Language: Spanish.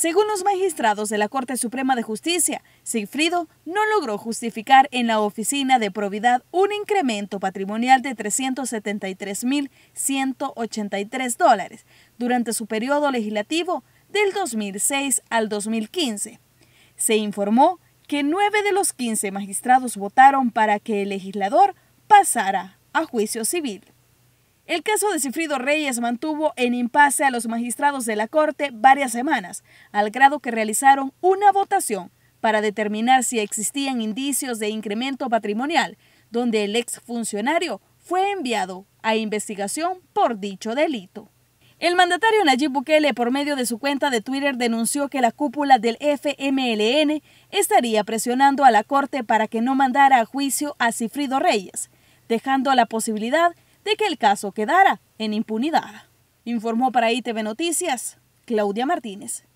Según los magistrados de la Corte Suprema de Justicia, Sigfrido no logró justificar en la Oficina de Probidad un incremento patrimonial de 373.183 dólares durante su periodo legislativo del 2006 al 2015. Se informó que nueve de los 15 magistrados votaron para que el legislador pasara a juicio civil. El caso de Cifrido Reyes mantuvo en impasse a los magistrados de la Corte varias semanas, al grado que realizaron una votación para determinar si existían indicios de incremento patrimonial, donde el ex funcionario fue enviado a investigación por dicho delito. El mandatario Nayib Bukele, por medio de su cuenta de Twitter, denunció que la cúpula del FMLN estaría presionando a la Corte para que no mandara a juicio a Cifrido Reyes, dejando la posibilidad de que el caso quedara en impunidad. Informó para ITV Noticias Claudia Martínez.